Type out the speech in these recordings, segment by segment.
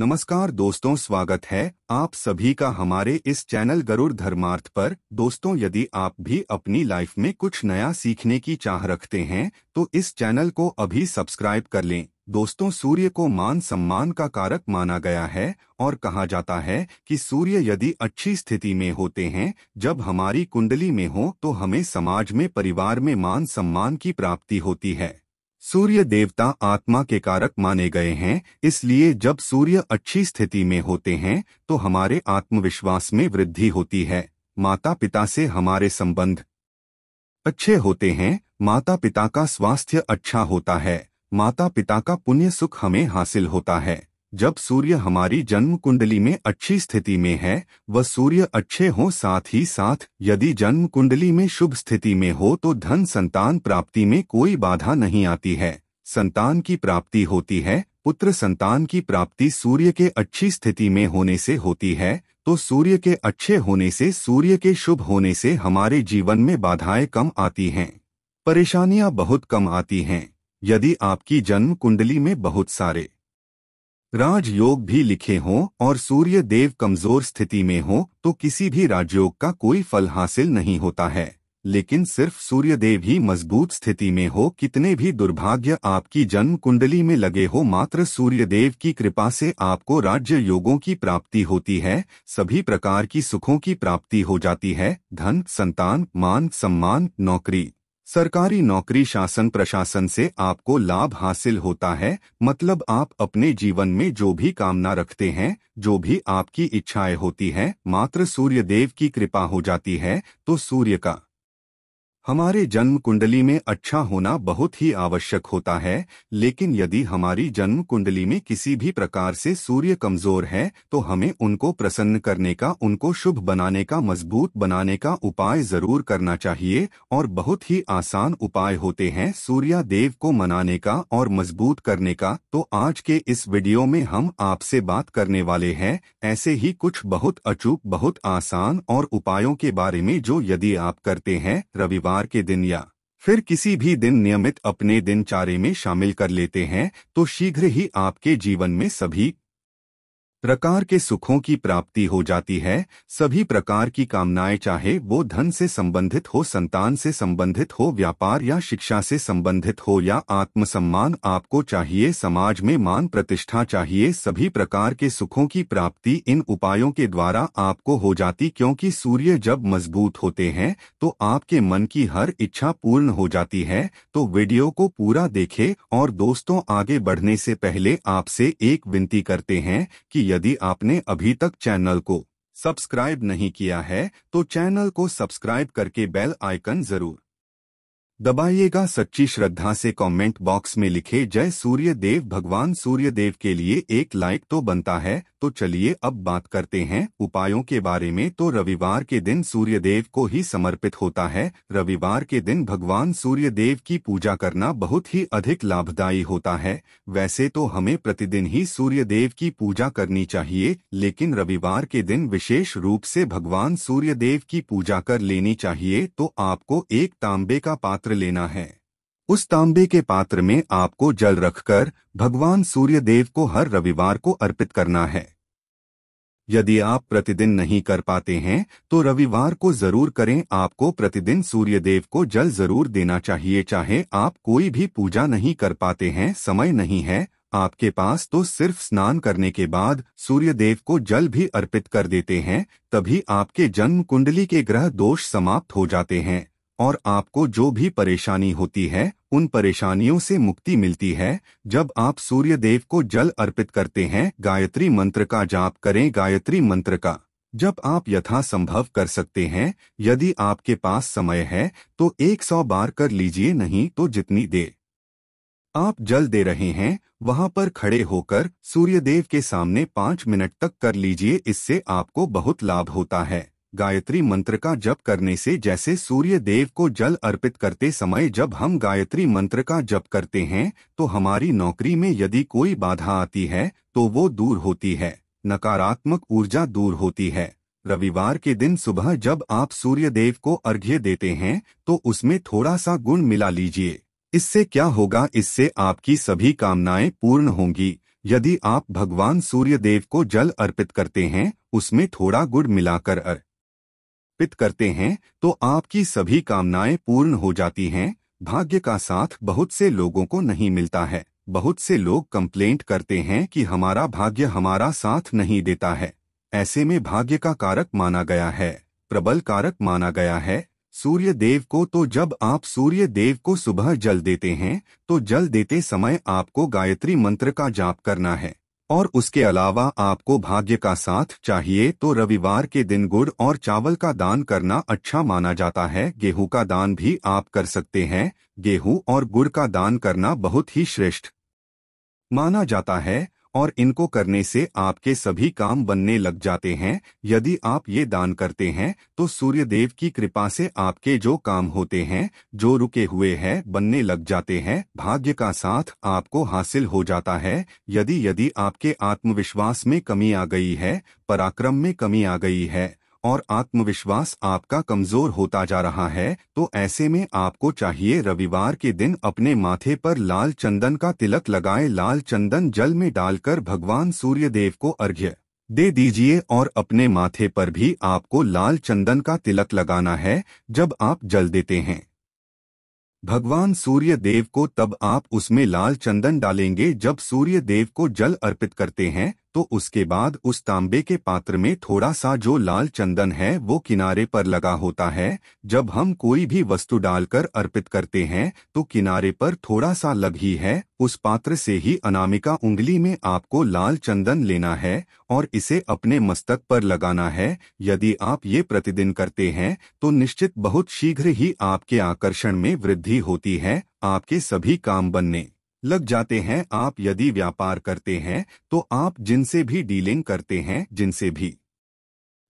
नमस्कार दोस्तों स्वागत है आप सभी का हमारे इस चैनल गरुड़ धर्मार्थ पर दोस्तों यदि आप भी अपनी लाइफ में कुछ नया सीखने की चाह रखते हैं तो इस चैनल को अभी सब्सक्राइब कर लें दोस्तों सूर्य को मान सम्मान का कारक माना गया है और कहा जाता है कि सूर्य यदि अच्छी स्थिति में होते हैं जब हमारी कुंडली में हो तो हमें समाज में परिवार में मान सम्मान की प्राप्ति होती है सूर्य देवता आत्मा के कारक माने गए हैं इसलिए जब सूर्य अच्छी स्थिति में होते हैं तो हमारे आत्मविश्वास में वृद्धि होती है माता पिता से हमारे संबंध अच्छे होते हैं माता पिता का स्वास्थ्य अच्छा होता है माता पिता का पुण्य सुख हमें हासिल होता है जब सूर्य हमारी जन्म कुंडली में अच्छी स्थिति में है वह सूर्य अच्छे हो साथ ही साथ यदि जन्म कुंडली में शुभ स्थिति में हो तो धन संतान प्राप्ति में कोई बाधा नहीं आती है संतान की प्राप्ति होती है पुत्र संतान की प्राप्ति सूर्य के अच्छी स्थिति में होने से होती है तो सूर्य के अच्छे होने से सूर्य के शुभ होने से हमारे जीवन में बाधाएं कम आती हैं परेशानियां बहुत कम आती हैं यदि आपकी जन्म कुंडली में बहुत सारे राजयोग भी लिखे हों और सूर्य देव कमजोर स्थिति में हो तो किसी भी राजयोग का कोई फल हासिल नहीं होता है लेकिन सिर्फ सूर्य देव ही मजबूत स्थिति में हो कितने भी दुर्भाग्य आपकी जन्म कुंडली में लगे हो मात्र सूर्य देव की कृपा से आपको राज्य योगों की प्राप्ति होती है सभी प्रकार की सुखों की प्राप्ति हो जाती है धन संतान मान सम्मान नौकरी सरकारी नौकरी शासन प्रशासन से आपको लाभ हासिल होता है मतलब आप अपने जीवन में जो भी कामना रखते हैं जो भी आपकी इच्छाएं होती हैं मात्र सूर्य देव की कृपा हो जाती है तो सूर्य का हमारे जन्म कुंडली में अच्छा होना बहुत ही आवश्यक होता है लेकिन यदि हमारी जन्म कुंडली में किसी भी प्रकार से सूर्य कमजोर है तो हमें उनको प्रसन्न करने का उनको शुभ बनाने का मजबूत बनाने का उपाय जरूर करना चाहिए और बहुत ही आसान उपाय होते हैं सूर्य देव को मनाने का और मजबूत करने का तो आज के इस वीडियो में हम आपसे बात करने वाले हैं ऐसे ही कुछ बहुत अचूक बहुत आसान और उपायों के बारे में जो यदि आप करते हैं रविवार शनिवार के दिन या फिर किसी भी दिन नियमित अपने दिनचारे में शामिल कर लेते हैं तो शीघ्र ही आपके जीवन में सभी प्रकार के सुखों की प्राप्ति हो जाती है सभी प्रकार की कामनाएं चाहे वो धन से संबंधित हो संतान से संबंधित हो व्यापार या शिक्षा से संबंधित हो या आत्मसम्मान आपको चाहिए समाज में मान प्रतिष्ठा चाहिए सभी प्रकार के सुखों की प्राप्ति इन उपायों के द्वारा आपको हो जाती क्योंकि सूर्य जब मजबूत होते हैं तो आपके मन की हर इच्छा पूर्ण हो जाती है तो वीडियो को पूरा देखे और दोस्तों आगे बढ़ने से पहले आपसे एक विनती करते हैं की यदि आपने अभी तक चैनल को सब्सक्राइब नहीं किया है तो चैनल को सब्सक्राइब करके बेल आइकन जरूर दबाइएगा सच्ची श्रद्धा से कमेंट बॉक्स में लिखे जय सूर्य देव भगवान सूर्य देव के लिए एक लाइक तो बनता है तो चलिए अब बात करते हैं उपायों के बारे में तो रविवार के दिन सूर्य देव को ही समर्पित होता है रविवार के दिन भगवान सूर्य देव की पूजा करना बहुत ही अधिक लाभदायी होता है वैसे तो हमें प्रतिदिन ही सूर्य देव की पूजा करनी चाहिए लेकिन रविवार के दिन विशेष रूप से भगवान सूर्य देव की पूजा कर लेनी चाहिए तो आपको एक तांबे का पात्र पात्र लेना है उस तांबे के पात्र में आपको जल रखकर भगवान सूर्य देव को हर रविवार को अर्पित करना है यदि आप प्रतिदिन नहीं कर पाते हैं तो रविवार को जरूर करें आपको प्रतिदिन सूर्य देव को जल जरूर देना चाहिए चाहे आप कोई भी पूजा नहीं कर पाते हैं समय नहीं है आपके पास तो सिर्फ स्नान करने के बाद सूर्य देव को जल भी अर्पित कर देते हैं तभी आपके जन्म कुंडली के ग्रह दोष समाप्त हो जाते हैं और आपको जो भी परेशानी होती है उन परेशानियों से मुक्ति मिलती है जब आप सूर्य देव को जल अर्पित करते हैं गायत्री मंत्र का जाप करें गायत्री मंत्र का जब आप यथा संभव कर सकते हैं यदि आपके पास समय है तो 100 बार कर लीजिए नहीं तो जितनी दे आप जल दे रहे हैं वहां पर खड़े होकर सूर्यदेव के सामने पाँच मिनट तक कर लीजिए इससे आपको बहुत लाभ होता है गायत्री मंत्र का जप करने से जैसे सूर्य देव को जल अर्पित करते समय जब हम गायत्री मंत्र का जप करते हैं तो हमारी नौकरी में यदि कोई बाधा आती है तो वो दूर होती है नकारात्मक ऊर्जा दूर होती है रविवार के दिन सुबह जब आप सूर्य देव को अर्घ्य देते हैं तो उसमें थोड़ा सा गुण मिला लीजिए इससे क्या होगा इससे आपकी सभी कामनाएं पूर्ण होंगी यदि आप भगवान सूर्य देव को जल अर्पित करते हैं उसमें थोड़ा गुड़ मिलाकर अर अर्पित करते हैं तो आपकी सभी कामनाएं पूर्ण हो जाती हैं भाग्य का साथ बहुत से लोगों को नहीं मिलता है बहुत से लोग कंप्लेंट करते हैं कि हमारा भाग्य हमारा साथ नहीं देता है ऐसे में भाग्य का कारक माना गया है प्रबल कारक माना गया है सूर्य देव को तो जब आप सूर्य देव को सुबह जल देते हैं तो जल देते समय आपको गायत्री मंत्र का जाप करना है और उसके अलावा आपको भाग्य का साथ चाहिए तो रविवार के दिन गुड़ और चावल का दान करना अच्छा माना जाता है गेहूं का दान भी आप कर सकते हैं गेहूं और गुड़ का दान करना बहुत ही श्रेष्ठ माना जाता है और इनको करने से आपके सभी काम बनने लग जाते हैं यदि आप ये दान करते हैं तो सूर्य देव की कृपा से आपके जो काम होते हैं जो रुके हुए हैं बनने लग जाते हैं भाग्य का साथ आपको हासिल हो जाता है यदि यदि आपके आत्मविश्वास में कमी आ गई है पराक्रम में कमी आ गई है और आत्मविश्वास आपका कमजोर होता जा रहा है तो ऐसे में आपको चाहिए रविवार के दिन अपने माथे पर लाल चंदन का तिलक लगाए लाल चंदन जल में डालकर भगवान सूर्य देव को अर्घ्य दे दीजिए और अपने माथे पर भी आपको लाल चंदन का तिलक लगाना है जब आप जल देते हैं भगवान सूर्य देव को तब आप उसमें लाल चंदन डालेंगे जब सूर्य देव को जल अर्पित करते हैं तो उसके बाद उस तांबे के पात्र में थोड़ा सा जो लाल चंदन है वो किनारे पर लगा होता है जब हम कोई भी वस्तु डालकर अर्पित करते हैं तो किनारे पर थोड़ा सा लग ही है उस पात्र से ही अनामिका उंगली में आपको लाल चंदन लेना है और इसे अपने मस्तक पर लगाना है यदि आप ये प्रतिदिन करते हैं तो निश्चित बहुत शीघ्र ही आपके आकर्षण में वृद्धि होती है आपके सभी काम बनने लग जाते हैं आप यदि व्यापार करते हैं तो आप जिनसे भी डीलिंग करते हैं जिनसे भी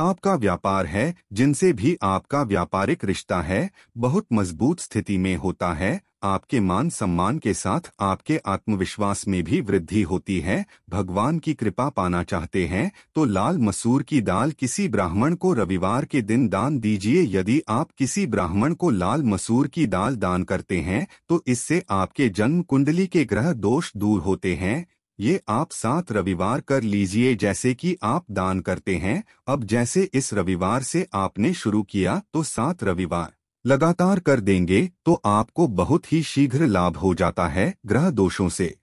आपका व्यापार है जिनसे भी आपका व्यापारिक रिश्ता है बहुत मजबूत स्थिति में होता है आपके मान सम्मान के साथ आपके आत्मविश्वास में भी वृद्धि होती है भगवान की कृपा पाना चाहते हैं तो लाल मसूर की दाल किसी ब्राह्मण को रविवार के दिन दान दीजिए यदि आप किसी ब्राह्मण को लाल मसूर की दाल दान करते हैं तो इससे आपके जन्म कुंडली के ग्रह दोष दूर होते हैं ये आप सात रविवार कर लीजिए जैसे कि आप दान करते हैं अब जैसे इस रविवार से आपने शुरू किया तो सात रविवार लगातार कर देंगे तो आपको बहुत ही शीघ्र लाभ हो जाता है ग्रह दोषों से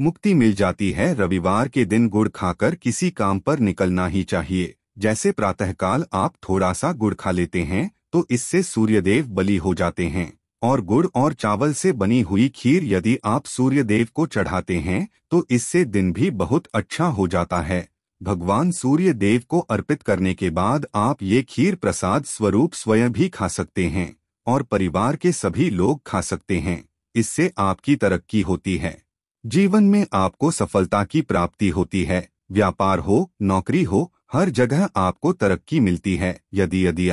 मुक्ति मिल जाती है रविवार के दिन गुड़ खाकर किसी काम पर निकलना ही चाहिए जैसे प्रातःकाल आप थोड़ा सा गुड़ खा लेते हैं तो इससे सूर्यदेव बली हो जाते हैं और गुड़ और चावल से बनी हुई खीर यदि आप सूर्य देव को चढ़ाते हैं तो इससे दिन भी बहुत अच्छा हो जाता है भगवान सूर्य देव को अर्पित करने के बाद आप ये खीर प्रसाद स्वरूप स्वयं भी खा सकते हैं और परिवार के सभी लोग खा सकते हैं इससे आपकी तरक्की होती है जीवन में आपको सफलता की प्राप्ति होती है व्यापार हो नौकरी हो हर जगह आपको तरक्की मिलती है यदि यदि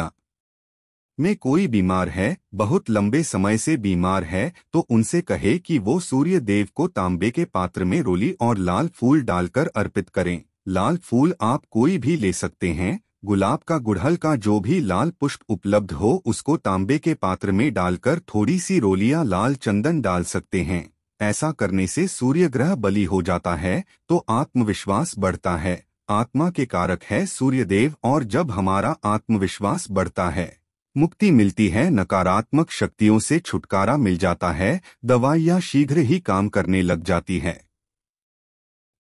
में कोई बीमार है बहुत लंबे समय से बीमार है तो उनसे कहे कि वो सूर्य देव को तांबे के पात्र में रोली और लाल फूल डालकर अर्पित करें लाल फूल आप कोई भी ले सकते हैं गुलाब का गुड़हल का जो भी लाल पुष्प उपलब्ध हो उसको तांबे के पात्र में डालकर थोड़ी सी रोलियां लाल चंदन डाल सकते हैं ऐसा करने से सूर्य ग्रह बली हो जाता है तो आत्मविश्वास बढ़ता है आत्मा के कारक है सूर्य देव और जब हमारा आत्मविश्वास बढ़ता है मुक्ति मिलती है नकारात्मक शक्तियों से छुटकारा मिल जाता है दवाइयां शीघ्र ही काम करने लग जाती हैं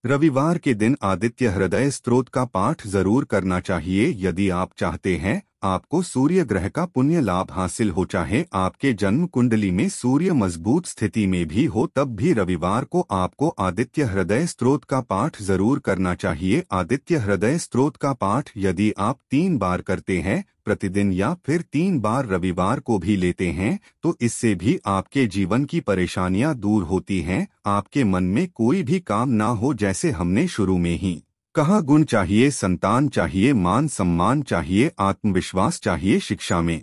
रविवार के दिन आदित्य हृदय स्त्रोत का पाठ जरूर करना चाहिए यदि आप चाहते हैं आपको सूर्य ग्रह का पुण्य लाभ हासिल हो चाहे आपके जन्म कुंडली में सूर्य मजबूत स्थिति में भी हो तब भी रविवार को आपको आदित्य हृदय स्त्रोत का पाठ जरूर करना चाहिए आदित्य हृदय स्त्रोत का पाठ यदि आप तीन बार करते हैं प्रतिदिन या फिर तीन बार रविवार को भी लेते हैं तो इससे भी आपके जीवन की परेशानियां दूर होती हैं आपके मन में कोई भी काम ना हो जैसे हमने शुरू में ही कहाँ गुण चाहिए संतान चाहिए मान सम्मान चाहिए आत्मविश्वास चाहिए शिक्षा में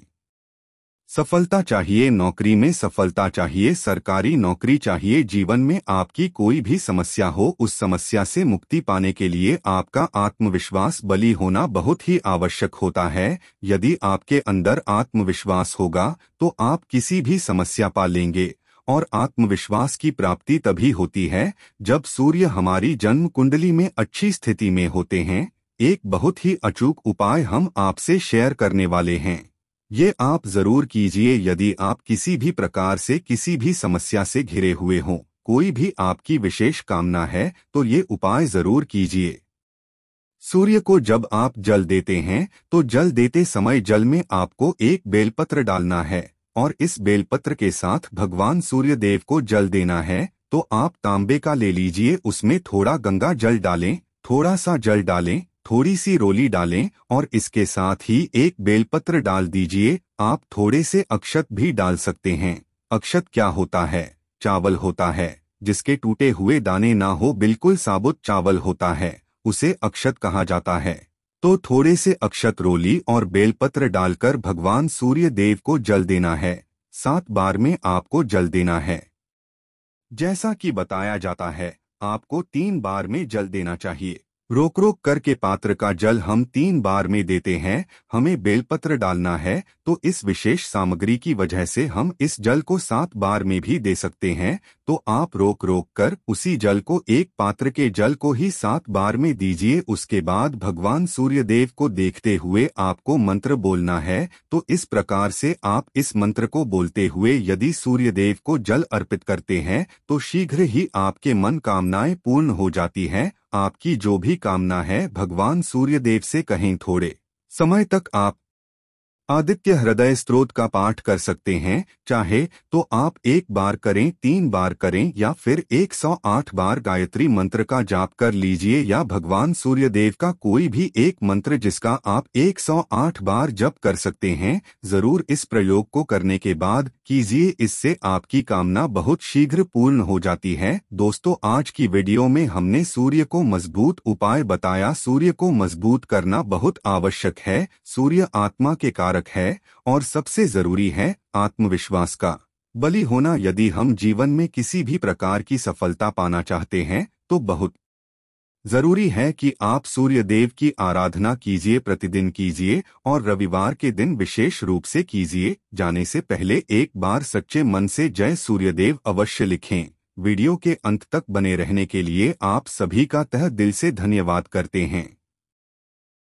सफलता चाहिए नौकरी में सफलता चाहिए सरकारी नौकरी चाहिए जीवन में आपकी कोई भी समस्या हो उस समस्या से मुक्ति पाने के लिए आपका आत्मविश्वास बली होना बहुत ही आवश्यक होता है यदि आपके अंदर आत्मविश्वास होगा तो आप किसी भी समस्या पा लेंगे और आत्मविश्वास की प्राप्ति तभी होती है जब सूर्य हमारी जन्म कुंडली में अच्छी स्थिति में होते हैं एक बहुत ही अचूक उपाय हम आपसे शेयर करने वाले हैं ये आप जरूर कीजिए यदि आप किसी भी प्रकार से किसी भी समस्या से घिरे हुए हों कोई भी आपकी विशेष कामना है तो ये उपाय जरूर कीजिए सूर्य को जब आप जल देते हैं तो जल देते समय जल में आपको एक बेलपत्र डालना है और इस बेलपत्र के साथ भगवान सूर्य देव को जल देना है तो आप तांबे का ले लीजिए उसमें थोड़ा गंगा जल डालें थोड़ा सा जल डालें थोड़ी सी रोली डालें और इसके साथ ही एक बेलपत्र डाल दीजिए आप थोड़े से अक्षत भी डाल सकते हैं अक्षत क्या होता है चावल होता है जिसके टूटे हुए दाने ना हो बिल्कुल साबुत चावल होता है उसे अक्षत कहा जाता है तो थोड़े से अक्षत रोली और बेलपत्र डालकर भगवान सूर्य देव को जल देना है सात बार में आपको जल देना है जैसा कि बताया जाता है आपको तीन बार में जल देना चाहिए रोक रोक कर के पात्र का जल हम तीन बार में देते हैं हमें बेलपत्र डालना है तो इस विशेष सामग्री की वजह से हम इस जल को सात बार में भी दे सकते हैं तो आप रोक रोक कर उसी जल को एक पात्र के जल को ही सात बार में दीजिए उसके बाद भगवान सूर्य देव को देखते हुए आपको मंत्र बोलना है तो इस प्रकार से आप इस मंत्र को बोलते हुए यदि सूर्यदेव को जल अर्पित करते हैं तो शीघ्र ही आपके मन कामनाएं पूर्ण हो जाती है आपकी जो भी कामना है भगवान सूर्यदेव से कहें थोड़े समय तक आप आदित्य हृदय स्त्रोत का पाठ कर सकते हैं चाहे तो आप एक बार करें तीन बार करें या फिर 108 बार गायत्री मंत्र का जाप कर लीजिए या भगवान सूर्य देव का कोई भी एक मंत्र जिसका आप 108 बार जप कर सकते हैं जरूर इस प्रयोग को करने के बाद कीजिए इससे आपकी कामना बहुत शीघ्र पूर्ण हो जाती है दोस्तों आज की वीडियो में हमने सूर्य को मजबूत उपाय बताया सूर्य को मजबूत करना बहुत आवश्यक है सूर्य आत्मा के कारण कारक है और सबसे जरूरी है आत्मविश्वास का बलि होना यदि हम जीवन में किसी भी प्रकार की सफलता पाना चाहते हैं तो बहुत जरूरी है कि आप सूर्य देव की आराधना कीजिए प्रतिदिन कीजिए और रविवार के दिन विशेष रूप से कीजिए जाने से पहले एक बार सच्चे मन से जय सूर्यदेव अवश्य लिखें वीडियो के अंत तक बने रहने के लिए आप सभी का तह दिल से धन्यवाद करते हैं